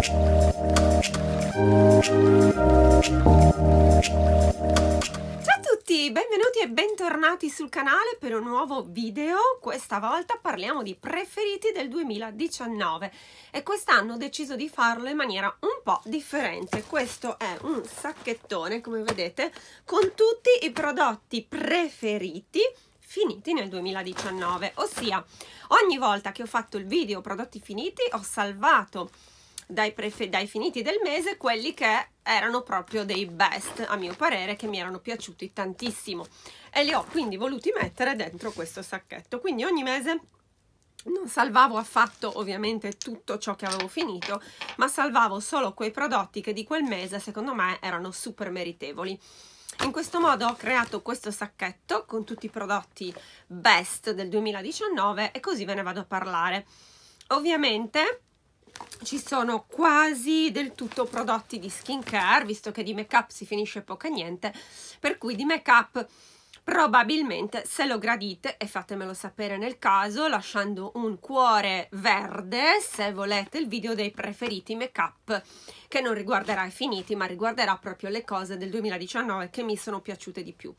Ciao a tutti, benvenuti e bentornati sul canale per un nuovo video. Questa volta parliamo di preferiti del 2019 e quest'anno ho deciso di farlo in maniera un po' differente. Questo è un sacchettone, come vedete, con tutti i prodotti preferiti finiti nel 2019, ossia ogni volta che ho fatto il video prodotti finiti ho salvato dai, dai finiti del mese quelli che erano proprio dei best, a mio parere, che mi erano piaciuti tantissimo. E li ho quindi voluti mettere dentro questo sacchetto. Quindi ogni mese non salvavo affatto ovviamente tutto ciò che avevo finito, ma salvavo solo quei prodotti che di quel mese secondo me erano super meritevoli. In questo modo ho creato questo sacchetto con tutti i prodotti best del 2019 e così ve ne vado a parlare. Ovviamente ci sono quasi del tutto prodotti di skincare, visto che di make up si finisce poco e niente, per cui di make up Probabilmente, se lo gradite, e fatemelo sapere nel caso, lasciando un cuore verde, se volete, il video dei preferiti make-up, che non riguarderà i finiti, ma riguarderà proprio le cose del 2019 che mi sono piaciute di più.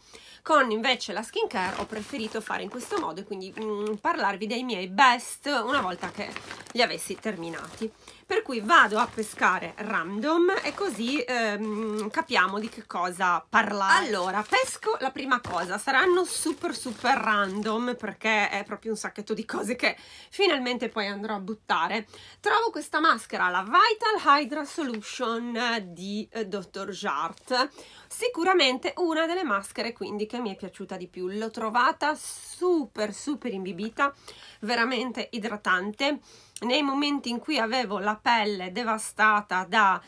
Con invece la skincare ho preferito fare in questo modo, e quindi mh, mm, parlarvi dei miei best una volta che li avessi terminati. Per cui vado a pescare random e così ehm, capiamo di che cosa parlare. Allora, pesco la prima cosa saranno super super random perché è proprio un sacchetto di cose che finalmente poi andrò a buttare. Trovo questa maschera, la Vital Hydra Solution eh, di eh, Dr. Jart, sicuramente una delle maschere quindi che mi è piaciuta di più. L'ho trovata super super imbibita, veramente idratante nei momenti in cui avevo la pelle devastata dalla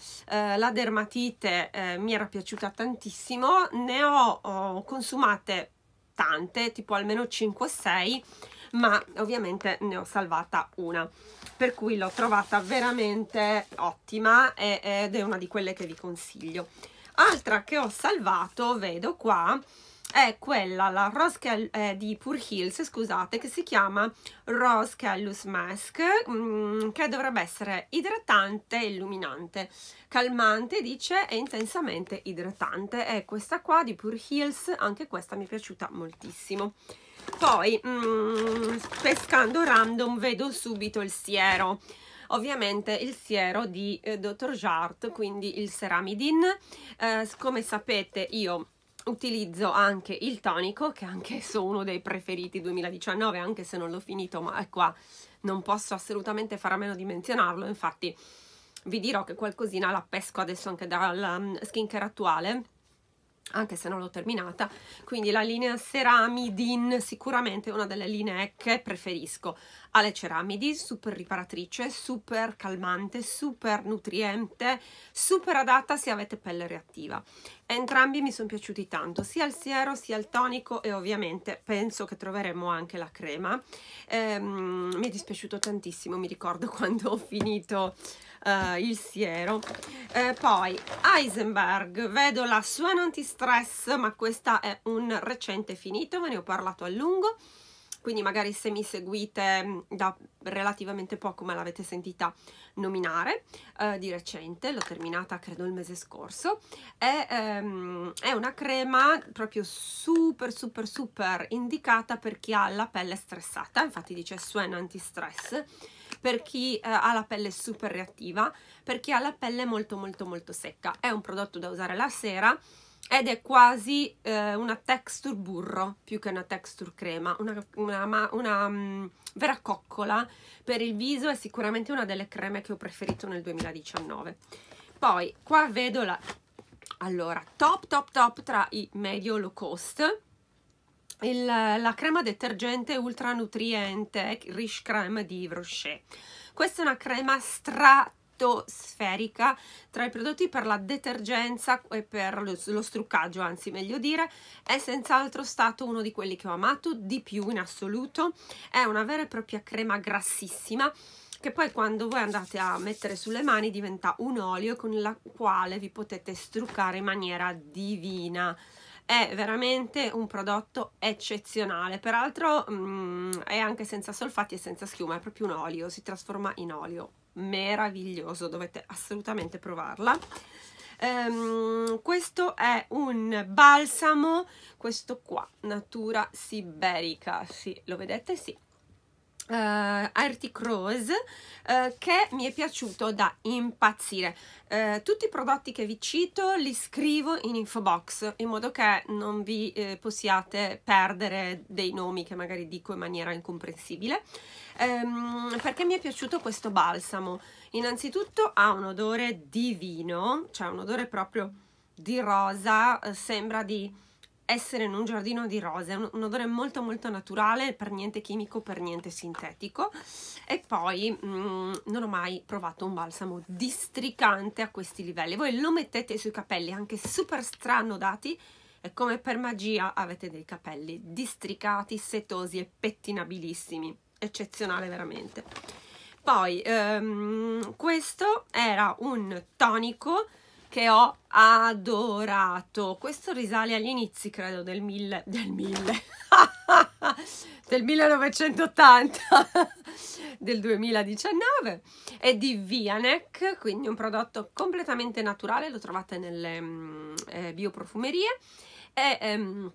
eh, dermatite eh, mi era piaciuta tantissimo, ne ho, ho consumate tante, tipo almeno 5-6, ma ovviamente ne ho salvata una. Per cui l'ho trovata veramente ottima e, ed è una di quelle che vi consiglio. Altra che ho salvato, vedo qua, è quella, la Rose eh, di Pur Hills, scusate, che si chiama Rose Callus Mask, mh, mm, che dovrebbe essere idratante e illuminante, calmante dice e intensamente idratante. E questa qua di Pur Hills, anche questa mi è piaciuta moltissimo. Poi, mh, mm, pescando random, vedo subito il siero ovviamente il siero di eh, Dr. Jart, quindi il Ceramidin. Eh, come sapete io utilizzo anche il tonico che è anch'esso uno dei preferiti 2019 anche se non l'ho finito ma è qua non posso assolutamente fare a meno di menzionarlo infatti vi dirò che qualcosina la pesco adesso anche dal mm, skincare attuale anche se non l'ho terminata quindi la linea Ceramidin sicuramente è una delle linee che preferisco alle Ceramidin super riparatrice super calmante super nutriente super adatta se avete pelle reattiva entrambi mi sono piaciuti tanto sia il siero sia il tonico e ovviamente penso che troveremo anche la crema ehm, mi è dispiaciuto tantissimo mi ricordo quando ho finito eh, il siero eh, poi Heisenberg vedo la Swan Antistress ma questa è un recente finito ve ne ho parlato a lungo quindi magari se mi seguite mm, da relativamente poco me l'avete sentita nominare eh, di recente, l'ho terminata credo il mese scorso, è, ehm, è, una crema proprio super super super indicata per chi ha la pelle stressata, infatti dice Suen Antistress, per chi eh, ha la pelle super reattiva, per chi ha la pelle molto molto molto secca. È un prodotto da usare la sera ed è quasi eh, una texture burro più che una texture crema, una, una, una um, vera coccola per il viso, è sicuramente una delle creme che ho preferito nel 2019. Poi qua vedo la... Allora, top top top tra i medio low cost, il, la crema detergente ultra nutriente Rich Creme di Rocher. Questa è una crema stratosferica tra i prodotti per la detergenza e per lo, lo, struccaggio, anzi meglio dire, è senz'altro stato uno di quelli che ho amato di più in assoluto. È una vera e propria crema grassissima che poi quando voi andate a mettere sulle mani diventa un olio con la quale vi potete struccare in maniera divina è veramente un prodotto eccezionale peraltro mh, mm, è anche senza solfati e senza schiuma è proprio un olio si trasforma in olio meraviglioso dovete assolutamente provarla Um, questo è un balsamo, questo qua, natura siberica, sì, lo vedete? Sì, Uh, eh, Arctic Rose uh, che mi è piaciuto da impazzire uh, tutti i prodotti che vi cito li scrivo in info box in modo che non vi eh, possiate perdere dei nomi che magari dico in maniera incomprensibile um, perché mi è piaciuto questo balsamo innanzitutto ha un odore divino cioè un odore proprio di rosa eh, sembra di essere in un giardino di rose, un, un odore molto molto naturale, per niente chimico, per niente sintetico e poi mm, non ho mai provato un balsamo districante a questi livelli, voi lo mettete sui capelli anche super strannodati e come per magia avete dei capelli districati, setosi e pettinabilissimi, eccezionale veramente. Poi ehm, questo era un tonico che ho adorato. Questo risale agli inizi, credo, del mille, del 1000, del 1980, del 2019. È di Vianec, quindi un prodotto completamente naturale, lo trovate nelle mm, eh, bioprofumerie. È... Ehm,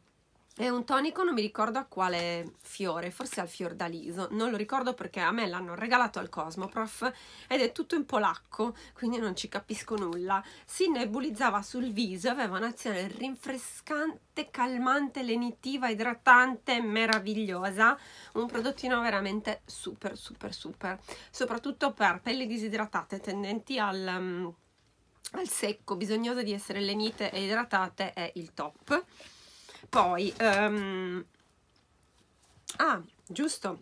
è un tonico, non mi ricordo a quale fiore, forse al fiordaliso, non lo ricordo perché a me l'hanno regalato al Cosmoprof ed è tutto in polacco, quindi non ci capisco nulla. Si nebulizzava sul viso, aveva un'azione rinfrescante, calmante, lenitiva, idratante, meravigliosa. Un prodottino veramente super, super, super. Soprattutto per pelli disidratate, tendenti al... Um, al secco, bisognose di essere lenite e idratate è il top poi, um, ah, giusto,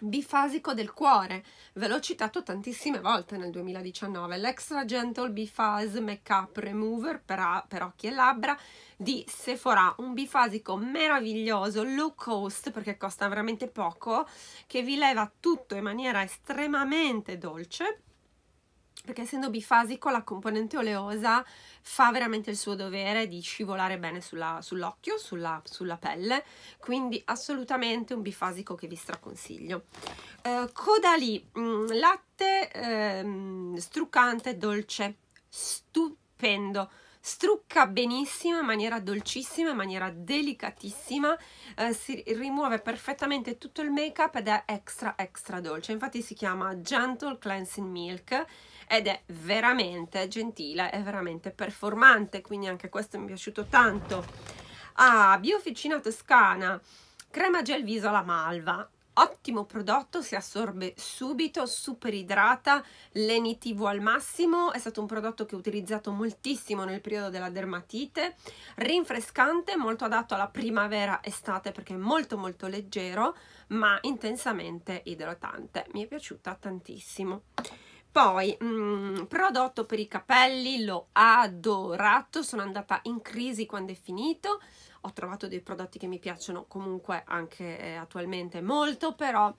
bifasico del cuore, ve l'ho citato tantissime volte nel 2019, l'Extra Gentle Bifase Makeup Remover per, per, occhi e labbra di Sephora, un bifasico meraviglioso, low cost perché costa veramente poco, che vi leva tutto in maniera estremamente dolce perché essendo bifasico la componente oleosa fa veramente il suo dovere di scivolare bene sulla, sull'occhio, sulla, sulla, pelle, quindi assolutamente un bifasico che vi straconsiglio. Eh, Codalì, mm, latte ehm, struccante dolce, stupendo, strucca benissimo in maniera dolcissima, in maniera delicatissima, eh, si rimuove perfettamente tutto il make up ed è extra extra dolce, infatti si chiama Gentle Cleansing Milk ed è veramente gentile, è veramente performante, quindi anche questo mi è piaciuto tanto. Ah, Bioficina Toscana, crema gel viso alla malva, ottimo prodotto, si assorbe subito, super idrata, lenitivo al massimo, è stato un prodotto che ho utilizzato moltissimo nel periodo della dermatite, rinfrescante, molto adatto alla primavera-estate perché è molto molto leggero ma intensamente idratante, mi è piaciuta tantissimo. Poi, mh, mm, prodotto per i capelli, l'ho adorato, sono andata in crisi quando è finito, ho trovato dei prodotti che mi piacciono comunque anche eh, attualmente molto, però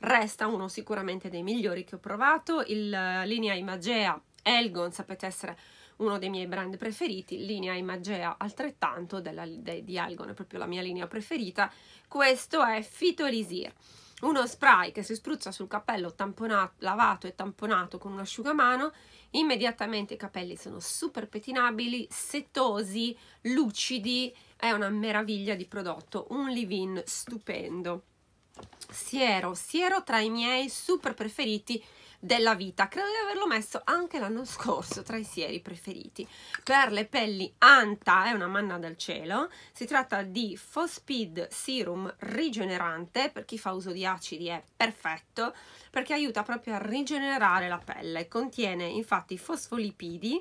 resta uno sicuramente dei migliori che ho provato, il uh, linea Imagea Elgon, sapete essere uno dei miei brand preferiti, linea Imagea altrettanto della, de, di Elgon, è proprio la mia linea preferita, questo è Fito Elisir uno spray che si spruzza sul capello lavato e tamponato con un asciugamano, immediatamente i capelli sono super pettinabili, setosi, lucidi, è una meraviglia di prodotto, un leave-in stupendo. Siero, siero tra i miei super preferiti della vita. Credo di averlo messo anche l'anno scorso tra i sieri preferiti. Per le pelli Anta è una manna dal cielo. Si tratta di Fospeed Serum rigenerante, per chi fa uso di acidi è perfetto, perché aiuta proprio a rigenerare la pelle. Contiene infatti fosfolipidi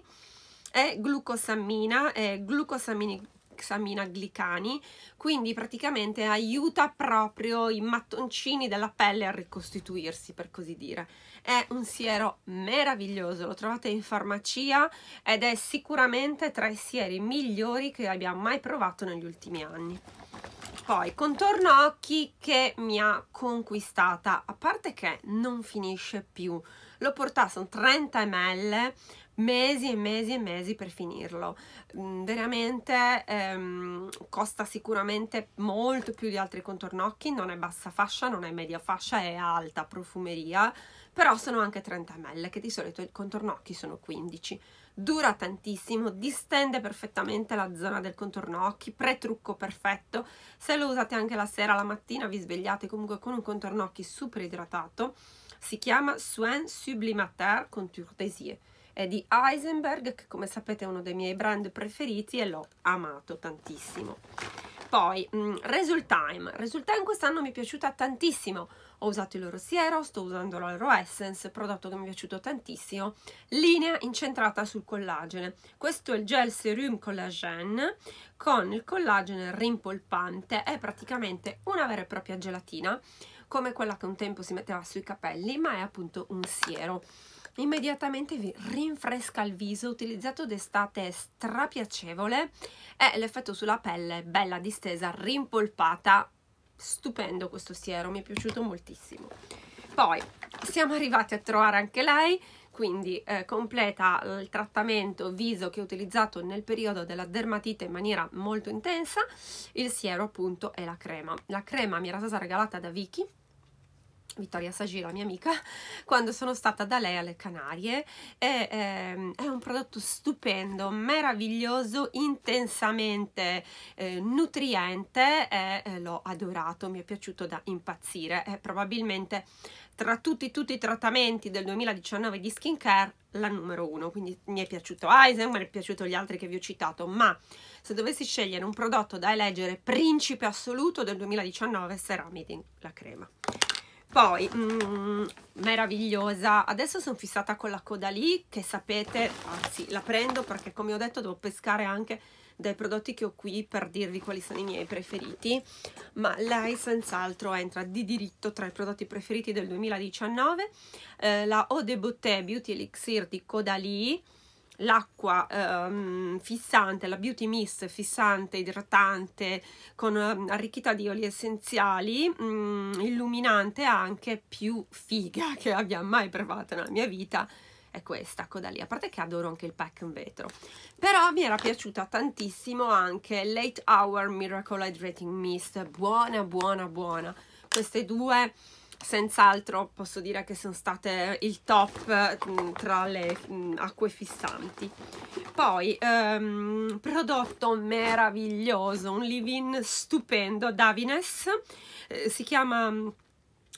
e glucosammina e glucosamminico hexaminaglicani, quindi praticamente aiuta proprio i mattoncini della pelle a ricostituirsi, per così dire. È un siero meraviglioso, lo trovate in farmacia ed è sicuramente tra i sieri migliori che abbiamo mai provato negli ultimi anni. Poi, contorno occhi che mi ha conquistata, a parte che non finisce più. Lo portato 30 ml mesi e mesi e mesi per finirlo mm, veramente ehm, costa sicuramente molto più di altri contornocchi non è bassa fascia non è media fascia è alta profumeria però sono anche 30 ml che di solito i contornocchi sono 15 dura tantissimo distende perfettamente la zona del contornocchi pre-trucco perfetto se lo usate anche la sera la mattina vi svegliate comunque con un contornocchi super idratato si chiama Soin Sublimateur Contour Désir è di Heisenberg che come sapete è uno dei miei brand preferiti e l'ho amato tantissimo poi mh, mm, Result Time Result Time quest'anno mi è piaciuta tantissimo ho usato il loro siero, sto usando la l'Oro Essence, prodotto che mi è piaciuto tantissimo, linea incentrata sul collagene. Questo è il gel serum collagen con il collagene rimpolpante, è praticamente una vera e propria gelatina, come quella che un tempo si metteva sui capelli, ma è appunto un siero immediatamente vi rinfresca il viso, utilizzato d'estate è strapiacevole e l'effetto sulla pelle bella distesa, rimpolpata, stupendo questo siero, mi è piaciuto moltissimo. Poi siamo arrivati a trovare anche lei, quindi eh, completa il trattamento viso che ho utilizzato nel periodo della dermatite in maniera molto intensa, il siero appunto e la crema. La crema mi era stata regalata da Vicky Vittoria Saggi, la mia amica, quando sono stata da lei alle Canarie. È, è, ehm, è un prodotto stupendo, meraviglioso, intensamente eh, nutriente e eh, l'ho adorato, mi è piaciuto da impazzire. È probabilmente tra tutti, tutti i trattamenti del 2019 di skincare la numero uno, quindi mi è piaciuto Eisen, mi è piaciuto gli altri che vi ho citato, ma se dovessi scegliere un prodotto da eleggere principe assoluto del 2019 sarà Meeting la crema poi mm, meravigliosa adesso sono fissata con la coda lì che sapete anzi la prendo perché come ho detto devo pescare anche dai prodotti che ho qui per dirvi quali sono i miei preferiti ma lei senz'altro entra di diritto tra i prodotti preferiti del 2019 eh, la Eau de Beauté Beauty Elixir di Caudalie l'acqua ehm, fissante, la beauty mist fissante, idratante, con ehm, arricchita di oli essenziali, mh, mm, illuminante anche più figa che abbia mai provato nella mia vita è questa Caudalie, a parte che adoro anche il pack in vetro però mi era piaciuta tantissimo anche Late Hour Miracle Hydrating Mist buona buona buona queste due senz'altro posso dire che sono state eh, il top mm, tra le mm, acque fissanti poi um, prodotto meraviglioso un leave-in stupendo Davines eh, si chiama mm,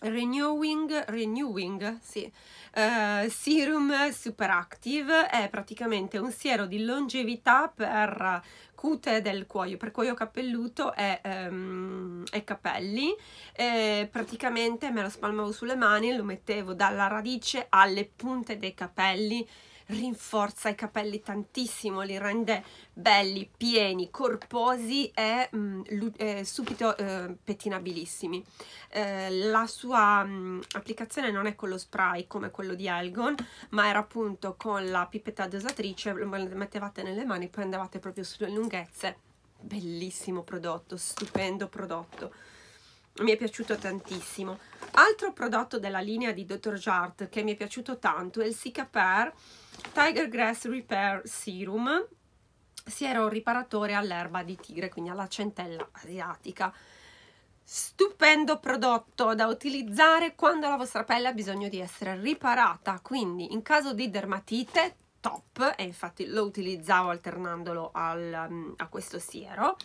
Renewing, renewing sì. uh, Serum Superactive è praticamente un siero di longevità per cute del cuoio, per cuoio capelluto e, ehm, e capelli, e praticamente me lo spalmavo sulle mani e lo mettevo dalla radice alle punte dei capelli rinforza i capelli tantissimo, li rende belli, pieni, corposi e mh, mm, subito eh, pettinabilissimi. Eh, la sua mh, mm, applicazione non è con lo spray come quello di Elgon, ma era appunto con la pipetta dosatrice, lo mettevate nelle mani e poi andavate proprio sulle lunghezze. Bellissimo prodotto, stupendo prodotto mi è piaciuto tantissimo. Altro prodotto della linea di Dr. Jart che mi è piaciuto tanto è il Cicaper Tiger Grass Repair Serum siero riparatore all'erba di tigre, quindi alla centella asiatica. Stupendo prodotto da utilizzare quando la vostra pelle ha bisogno di essere riparata, quindi in caso di dermatite top, e infatti lo utilizzavo alternandolo al, mm, a questo siero,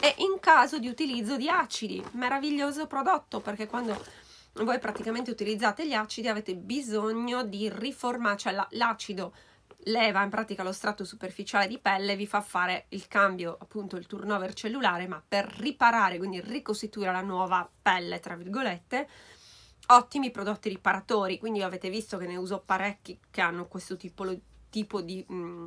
e in caso di utilizzo di acidi, meraviglioso prodotto perché quando voi praticamente utilizzate gli acidi avete bisogno di riformare, cioè l'acido leva in pratica lo strato superficiale di pelle, vi fa fare il cambio, appunto il turnover cellulare, ma per riparare, quindi ricostituire la nuova pelle, tra virgolette, ottimi prodotti riparatori, quindi avete visto che ne uso parecchi che hanno questo tipo, tipo di... Mh, mm,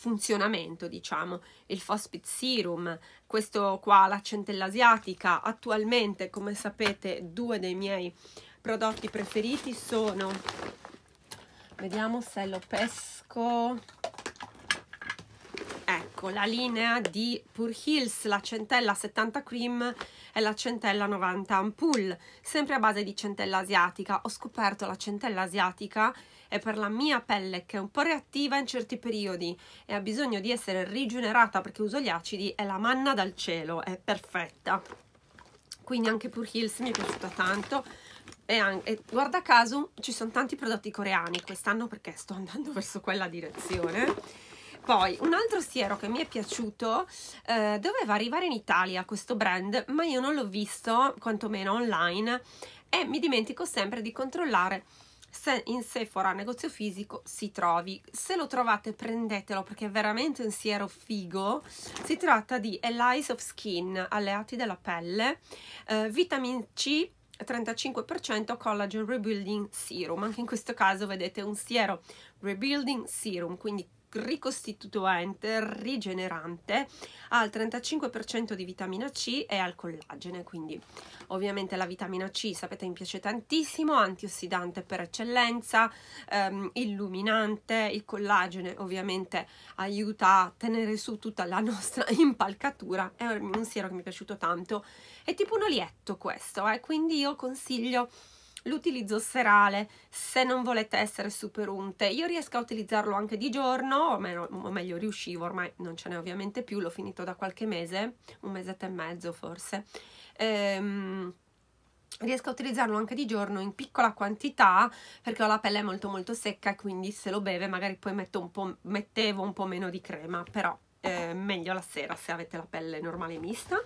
funzionamento, diciamo, il Fospit Serum, questo qua, la centella asiatica, attualmente come sapete due dei miei prodotti preferiti sono, vediamo se lo pesco, ecco la linea di Pure Hills, la centella 70 cream e la centella 90 ampoule, sempre a base di centella asiatica, ho scoperto la centella asiatica è per la mia pelle che è un po' reattiva in certi periodi e ha bisogno di essere rigenerata perché uso gli acidi, è la manna dal cielo, è perfetta. Quindi anche Pure Hills mi è piaciuta tanto. E, anche, e guarda caso ci sono tanti prodotti coreani quest'anno perché sto andando verso quella direzione. Poi un altro siero che mi è piaciuto eh, doveva arrivare in Italia questo brand, ma io non l'ho visto, quantomeno online, e mi dimentico sempre di controllare se in Sephora, negozio fisico, si trovi. Se lo trovate prendetelo perché è veramente un siero figo. Si tratta di Allies of Skin, alleati della pelle, eh, vitamin C 35% collagen rebuilding serum anche in questo caso vedete un siero rebuilding serum quindi ricostituente, rigenerante, ha il 35% di vitamina C e al collagene, quindi ovviamente la vitamina C, sapete, mi piace tantissimo, antiossidante per eccellenza, ehm, illuminante, il collagene ovviamente aiuta a tenere su tutta la nostra impalcatura, è un siero che mi è piaciuto tanto, è tipo un olietto questo, eh? quindi io consiglio l'utilizzo serale se non volete essere super unte io riesco a utilizzarlo anche di giorno o, meno, o meglio riuscivo ormai non ce n'è ovviamente più l'ho finito da qualche mese un mesetto e mezzo forse ehm, riesco a utilizzarlo anche di giorno in piccola quantità perché ho la pelle molto molto secca e quindi se lo beve magari poi metto un po', mettevo un po' meno di crema però eh, meglio la sera se avete la pelle normale mista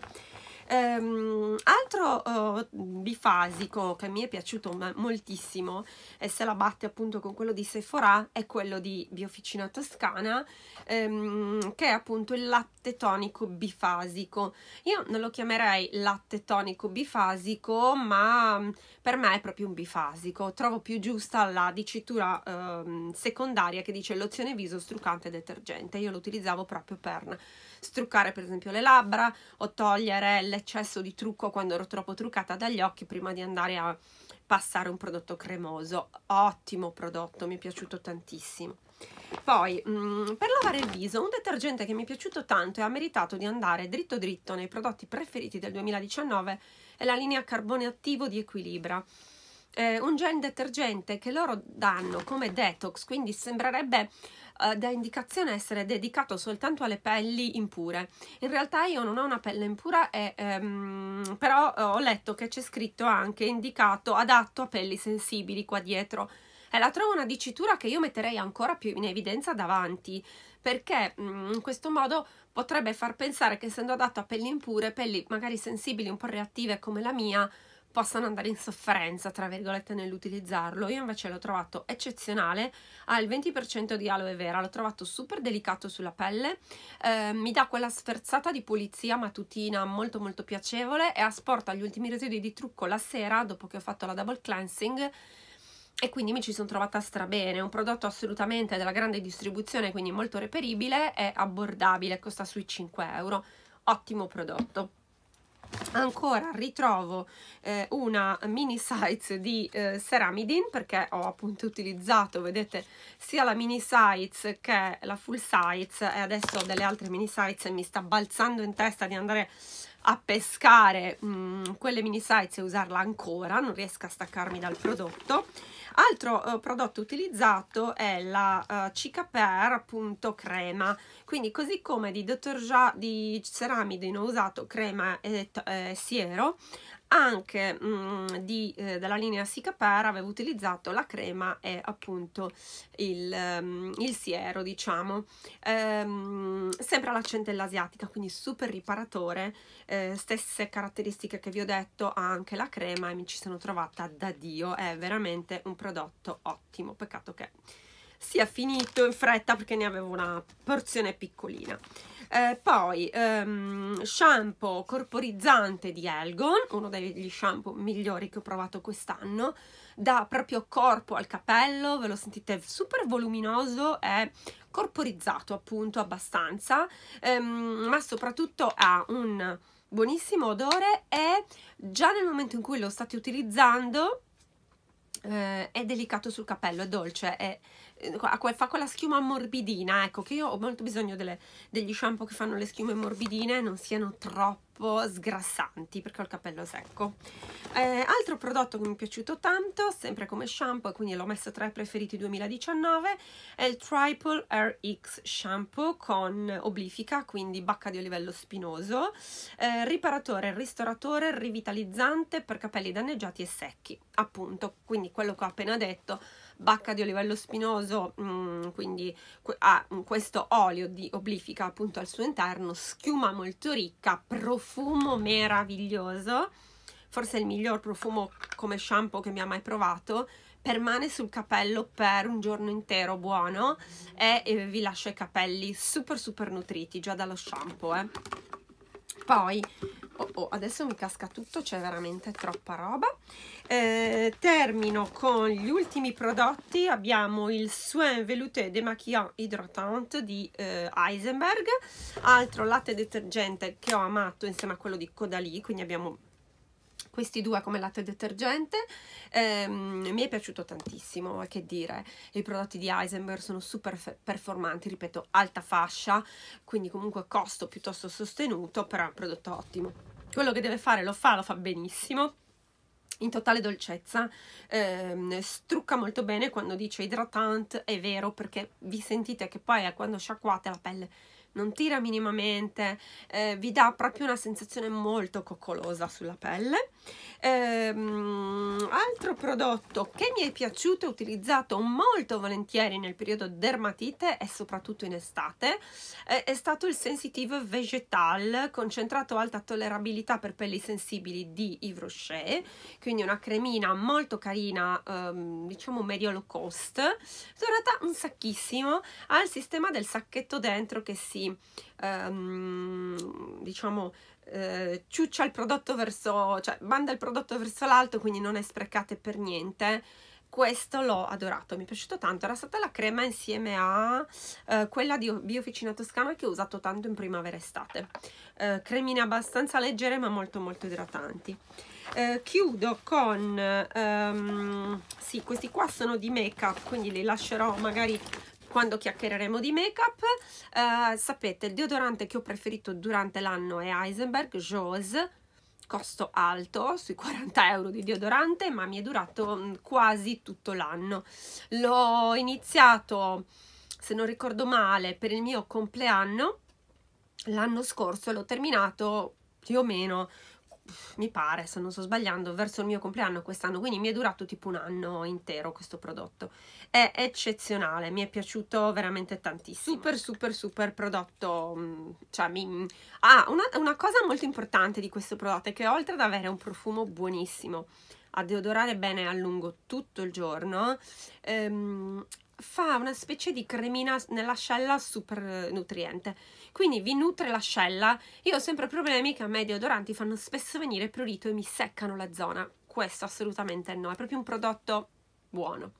Ehm, altro oh, eh, bifasico che mi è piaciuto moltissimo e se la batte appunto con quello di Sephora è quello di Bioficina Toscana ehm, che è appunto il latte tonico bifasico. Io non lo chiamerei latte tonico bifasico ma mm, per me è proprio un bifasico. Trovo più giusta la dicitura ehm, secondaria che dice lozione viso struccante e detergente. Io lo utilizzavo proprio per struccare per esempio le labbra o togliere l'eccesso di trucco quando ero troppo truccata dagli occhi prima di andare a passare un prodotto cremoso. Ottimo prodotto, mi è piaciuto tantissimo. Poi, mm, per lavare il viso, un detergente che mi è piaciuto tanto e ha meritato di andare dritto dritto nei prodotti preferiti del 2019 è la linea carbone attivo di Equilibra. Eh, un gel detergente che loro danno come detox, quindi sembrerebbe eh, dà indicazione essere dedicato soltanto alle pelli impure. In realtà io non ho una pelle impura, e, ehm, però eh, ho letto che c'è scritto anche indicato adatto a pelli sensibili qua dietro. E la trovo una dicitura che io metterei ancora più in evidenza davanti, perché mm, in questo modo potrebbe far pensare che essendo adatto a pelli impure, pelli magari sensibili, un po' reattive come la mia, possano andare in sofferenza, tra virgolette, nell'utilizzarlo. Io invece l'ho trovato eccezionale, ha il 20% di aloe vera, l'ho trovato super delicato sulla pelle, eh, mi dà quella sferzata di pulizia matutina molto molto piacevole e asporta gli ultimi residui di trucco la sera dopo che ho fatto la double cleansing e quindi mi ci sono trovata strabene, un prodotto assolutamente della grande distribuzione, quindi molto reperibile e abbordabile, costa sui 5 euro, ottimo prodotto ancora ritrovo eh, una mini size di eh, Ceramidin perché ho appunto utilizzato vedete sia la mini size che la full size e adesso ho delle altre mini size e mi sta balzando in testa di andare a pescare mh, mm, quelle mini size e usarla ancora non riesco a staccarmi dal prodotto Altro eh, prodotto utilizzato è la eh, Cicaper appunto crema, quindi così come di Dr. Ja di Ceramide ne ho usato crema e eh, siero, anche mh, mm, di, eh, dalla linea Sicapera avevo utilizzato la crema e appunto il, um, il siero diciamo ehm, sempre alla centella asiatica quindi super riparatore eh, stesse caratteristiche che vi ho detto ha anche la crema e mi ci sono trovata da dio è veramente un prodotto ottimo peccato che sia finito in fretta perché ne avevo una porzione piccolina eh, poi ehm, shampoo corporizzante di Elgon, uno degli shampoo migliori che ho provato quest'anno, dà proprio corpo al capello, ve lo sentite super voluminoso e corporizzato appunto abbastanza, ehm, ma soprattutto ha un buonissimo odore e già nel momento in cui lo state utilizzando eh, è delicato sul capello, è dolce, è fa quella schiuma morbidina, ecco che io ho molto bisogno delle, degli shampoo che fanno le schiume morbidine, non siano troppo sgrassanti perché ho il capello secco. Eh, altro prodotto che mi è piaciuto tanto, sempre come shampoo e quindi l'ho messo tra i preferiti 2019, è il Triple RX Shampoo con oblifica, quindi bacca di olivello spinoso, eh, riparatore, ristoratore, rivitalizzante per capelli danneggiati e secchi, appunto, quindi quello che ho appena detto bacca di olivello spinoso, mm, quindi ha mm, questo olio di oblifica appunto al suo interno, schiuma molto ricca, profumo meraviglioso, forse il miglior profumo come shampoo che mi ha mai provato, permane sul capello per un giorno intero buono e, e vi lascia i capelli super super nutriti già dallo shampoo. Eh. Poi oh, oh, adesso mi casca tutto c'è veramente troppa roba eh, termino con gli ultimi prodotti abbiamo il Soin Velouté Démaquillant Hydratante di eh, Heisenberg altro latte detergente che ho amato insieme a quello di Codalì quindi abbiamo questi due come latte detergente ehm, mi è piaciuto tantissimo che dire i prodotti di Heisenberg sono super performanti ripeto alta fascia quindi comunque costo piuttosto sostenuto però è un prodotto ottimo quello che deve fare lo fa lo fa benissimo in totale dolcezza, ehm, strucca molto bene quando dice idratante, è vero perché vi sentite che poi eh, quando sciacquate la pelle non tira minimamente, eh, vi dà proprio una sensazione molto coccolosa sulla pelle. Ehm, altro prodotto che mi è piaciuto e utilizzato molto volentieri nel periodo dermatite e soprattutto in estate eh, è stato il Sensitive Vegetal concentrato alta tollerabilità per pelli sensibili di Yves Rocher, quindi una cremina molto carina, ehm, diciamo medio low cost, durata un sacchissimo, ha il sistema del sacchetto dentro che si si ehm, diciamo eh, ciuccia il prodotto verso cioè manda il prodotto verso l'alto quindi non è sprecate per niente questo l'ho adorato, mi è piaciuto tanto, era stata la crema insieme a eh, quella di Bioficina Toscana che ho usato tanto in primavera estate, eh, cremine abbastanza leggere ma molto molto idratanti. Eh, chiudo con, um, sì questi qua sono di make up quindi li lascerò magari quando chiacchiereremo di make-up. Eh, sapete, il deodorante che ho preferito durante l'anno è Heisenberg Jose costo alto, sui 40 euro di deodorante, ma mi è durato mm, quasi tutto l'anno. L'ho iniziato, se non ricordo male, per il mio compleanno l'anno scorso e l'ho terminato più o meno mi pare, se non sto sbagliando, verso il mio compleanno quest'anno, quindi mi è durato tipo un anno intero questo prodotto. È eccezionale, mi è piaciuto veramente tantissimo. Super, super, super prodotto. Mm, cioè, mi... Ah, una, una cosa molto importante di questo prodotto è che oltre ad avere un profumo buonissimo, a deodorare bene a lungo tutto il giorno, ehm, fa una specie di cremina nell'ascella super nutriente quindi vi nutre l'ascella. Io ho sempre problemi che a me i deodoranti fanno spesso venire prurito e mi seccano la zona. Questo assolutamente no, è proprio un prodotto buono.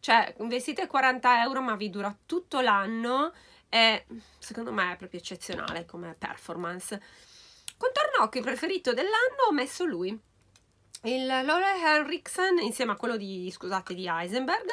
Cioè, investite 40 euro ma vi dura tutto l'anno e secondo me è proprio eccezionale come performance. Contorno occhi preferito dell'anno ho messo lui il Lole Henriksen insieme a quello di, scusate, di Heisenberg,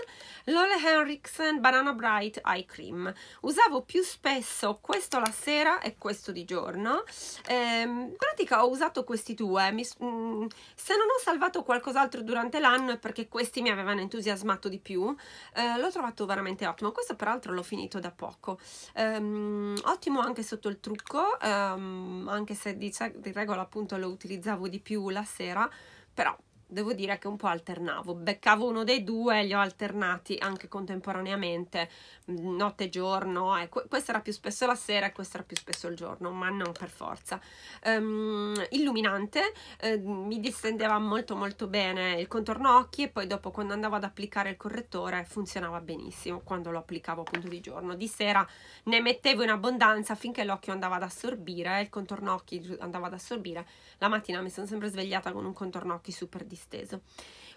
Lole Henriksen Banana Bright Eye Cream. Usavo più spesso questo la sera e questo di giorno. Ehm, in pratica ho usato questi due. Mi, mh, mm, se non ho salvato qualcos'altro durante l'anno è perché questi mi avevano entusiasmato di più. Ehm, l'ho trovato veramente ottimo. Questo peraltro l'ho finito da poco. Ehm, ottimo anche sotto il trucco, ehm, anche se di, di regola appunto lo utilizzavo di più la sera. Pró. devo dire che un po' alternavo, beccavo uno dei due, li ho alternati anche contemporaneamente, mm, notte e giorno, eh. questa era più spesso la sera e questa era più spesso il giorno, ma non per forza. Um, illuminante, eh, mi distendeva molto molto bene il contorno occhi e poi dopo quando andavo ad applicare il correttore funzionava benissimo quando lo applicavo appunto di giorno, di sera ne mettevo in abbondanza finché l'occhio andava ad assorbire, il contorno occhi andava ad assorbire, la mattina mi sono sempre svegliata con un contorno occhi super distendente disteso.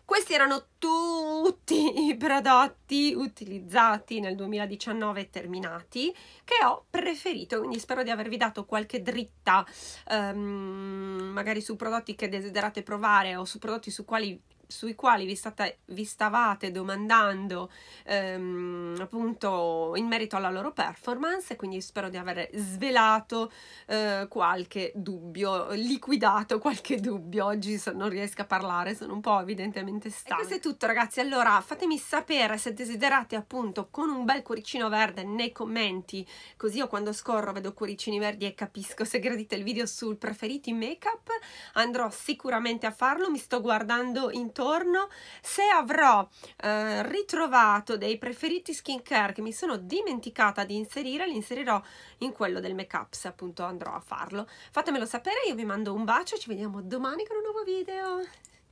Questi erano tutti i prodotti utilizzati nel 2019 terminati che ho preferito, quindi spero di avervi dato qualche dritta um, magari su prodotti che desiderate provare o su prodotti su quali sui quali vi, state, vi stavate domandando ehm, appunto in merito alla loro performance quindi spero di aver svelato eh, qualche dubbio, liquidato qualche dubbio. Oggi so, non riesco a parlare, sono un po' evidentemente stanca. E questo è tutto ragazzi, allora fatemi sapere se desiderate appunto con un bel cuoricino verde nei commenti, così io quando scorro vedo cuoricini verdi e capisco se gradite il video sul preferiti make up, andrò sicuramente a farlo, mi sto guardando in intorno, se avrò eh, ritrovato dei preferiti skincare che mi sono dimenticata di inserire, li inserirò in quello del make up se appunto andrò a farlo. Fatemelo sapere, io vi mando un bacio, ci vediamo domani con un nuovo video.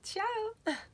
Ciao!